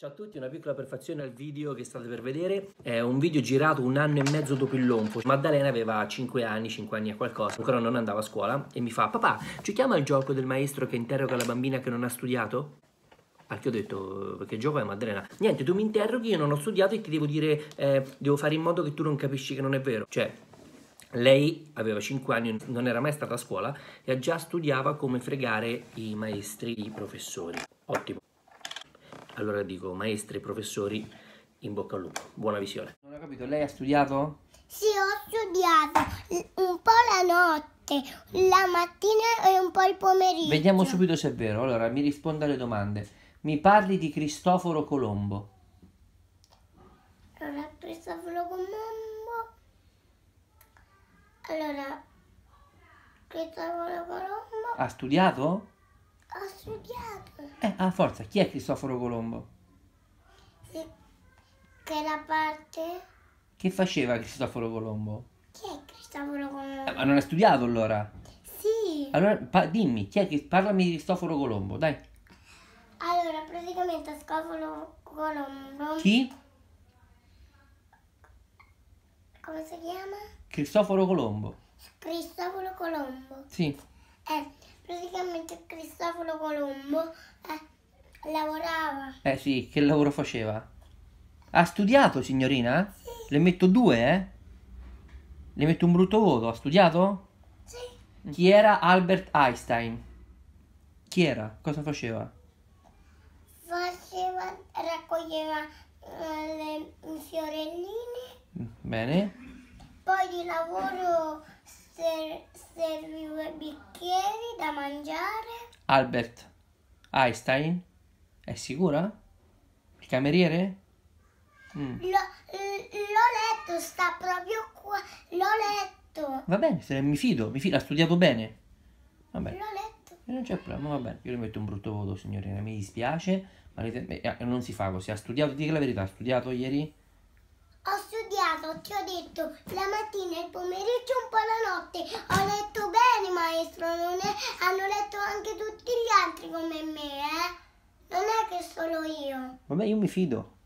Ciao a tutti, una piccola prefazione al video che state per vedere. È un video girato un anno e mezzo dopo il lompo. Maddalena aveva 5 anni, 5 anni a qualcosa, ancora non andava a scuola e mi fa "Papà, giochiamo al gioco del maestro che interroga la bambina che non ha studiato?" Al che ho detto, che gioco è Maddalena? Niente, tu mi interroghi, io non ho studiato e ti devo dire, eh, devo fare in modo che tu non capisci che non è vero. Cioè, lei aveva 5 anni, non era mai stata a scuola e già studiava come fregare i maestri, i professori. Ottimo allora dico maestri, professori, in bocca al lupo. Buona visione. Non ho capito, lei ha studiato? Sì, ho studiato un po' la notte, la mattina e un po' il pomeriggio. Vediamo subito se è vero. Allora, mi risponda alle domande. Mi parli di Cristoforo Colombo. Allora, Cristoforo Colombo... Allora, Cristoforo Colombo... Ha studiato? Ho studiato. Eh, a ah, forza, chi è Cristoforo Colombo? Che era parte? Che faceva Cristoforo Colombo? Chi è Cristoforo Colombo? Eh, ma non ha studiato allora? Sì. Allora pa- dimmi, chi è che parlami di Cristoforo Colombo, dai. Allora, praticamente Cristoforo Colombo. Chi? Come si chiama? Cristoforo Colombo. Cristoforo Colombo. Sì eh, praticamente Cristoforo Colombo eh, lavorava. Eh sì, che lavoro faceva? Ha studiato, signorina? Sì. Le metto due, eh? Le metto un brutto voto. Ha studiato? Sì. Chi era Albert Einstein? Chi era? Cosa faceva? Faceva, raccoglieva eh, le fiorelline. Mm, bene. Poi di lavoro mangiare? Albert Einstein? È sicura? Il cameriere? Mm. L'ho, l'ho letto, sta proprio qua. L'ho letto. Va bene, se mi fido, mi fido, ha studiato bene. Va bene. L'ho letto. non c'è problema, va bene. Io le metto un brutto voto, signorina, mi dispiace, ma ah, non si fa così. Ha studiato, dica la verità, ha studiato ieri? Ho studiato, ti ho detto, la mattina e il pomeriggio un come me, eh? Non è che solo io. Vabbè, io mi fido.